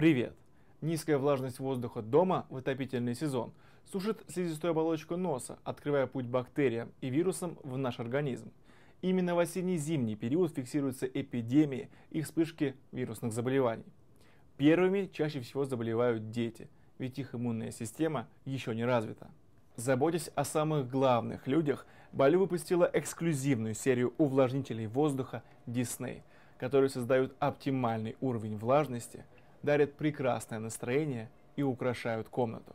Привет! Низкая влажность воздуха дома в отопительный сезон сушит слизистую оболочку носа, открывая путь бактериям и вирусам в наш организм. Именно в осенне-зимний период фиксируются эпидемии и вспышки вирусных заболеваний. Первыми чаще всего заболевают дети, ведь их иммунная система еще не развита. Заботясь о самых главных людях, Бали выпустила эксклюзивную серию увлажнителей воздуха Disney, которые создают оптимальный уровень влажности – дарят прекрасное настроение и украшают комнату.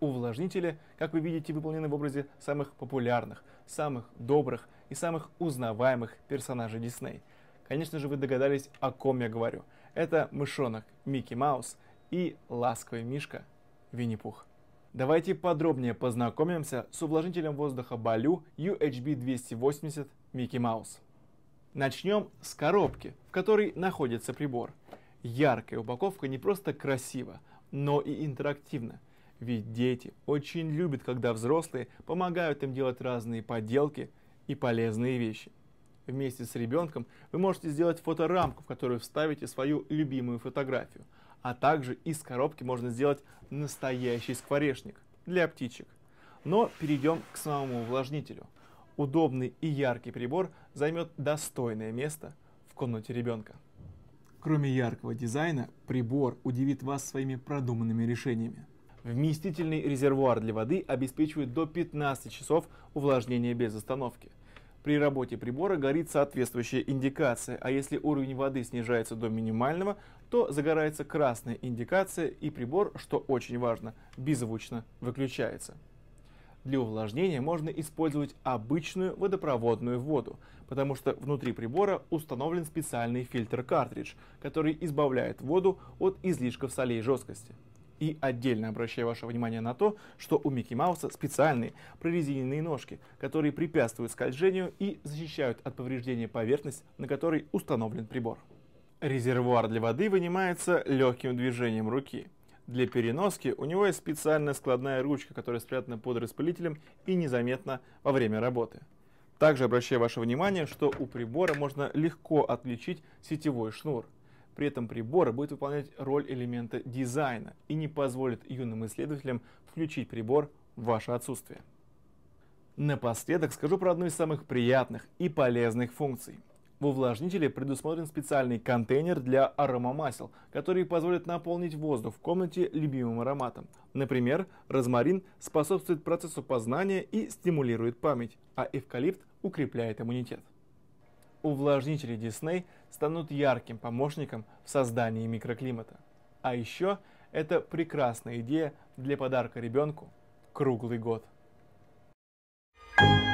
Увлажнители, как вы видите, выполнены в образе самых популярных, самых добрых и самых узнаваемых персонажей Дисней. Конечно же, вы догадались, о ком я говорю. Это мышонок Микки Маус и ласковый мишка Винни-Пух. Давайте подробнее познакомимся с увлажнителем воздуха Балю UHB 280 Микки Маус. Начнем с коробки, в которой находится прибор – яркая упаковка не просто красива, но и интерактивна. Ведь дети очень любят, когда взрослые помогают им делать разные поделки и полезные вещи. Вместе с ребенком вы можете сделать фоторамку, в которую вставите свою любимую фотографию. А также из коробки можно сделать настоящий скворечник для птичек. Но перейдем к самому увлажнителю. Удобный и яркий прибор займет достойное место в комнате ребенка. Кроме яркого дизайна, прибор удивит вас своими продуманными решениями. Вместительный резервуар для воды обеспечивает до 15 часов увлажнения без остановки. При работе прибора горит соответствующая индикация, а если уровень воды снижается до минимального, то загорается красная индикация и прибор, что очень важно, беззвучно выключается. Для увлажнения можно использовать обычную водопроводную воду, потому что внутри прибора установлен специальный фильтр-картридж, который избавляет воду от излишков солей и жесткости. И отдельно обращаю ваше внимание на то, что у Микки Мауса специальные прорезиненные ножки, которые препятствуют скольжению и защищают от повреждения поверхность, на которой установлен прибор. Резервуар для воды вынимается легким движением руки. Для переноски у него есть специальная складная ручка, которая спрятана под распылителем и незаметна во время работы. Также обращаю ваше внимание, что у прибора можно легко отличить сетевой шнур. При этом прибор будет выполнять роль элемента дизайна и не позволит юным исследователям включить прибор в ваше отсутствие. Напоследок скажу про одну из самых приятных и полезных функций – в увлажнителе предусмотрен специальный контейнер для аромамасел, который позволит наполнить воздух в комнате любимым ароматом. Например, розмарин способствует процессу познания и стимулирует память, а эвкалипт укрепляет иммунитет. Увлажнители Disney станут ярким помощником в создании микроклимата. А еще это прекрасная идея для подарка ребенку круглый год. thank you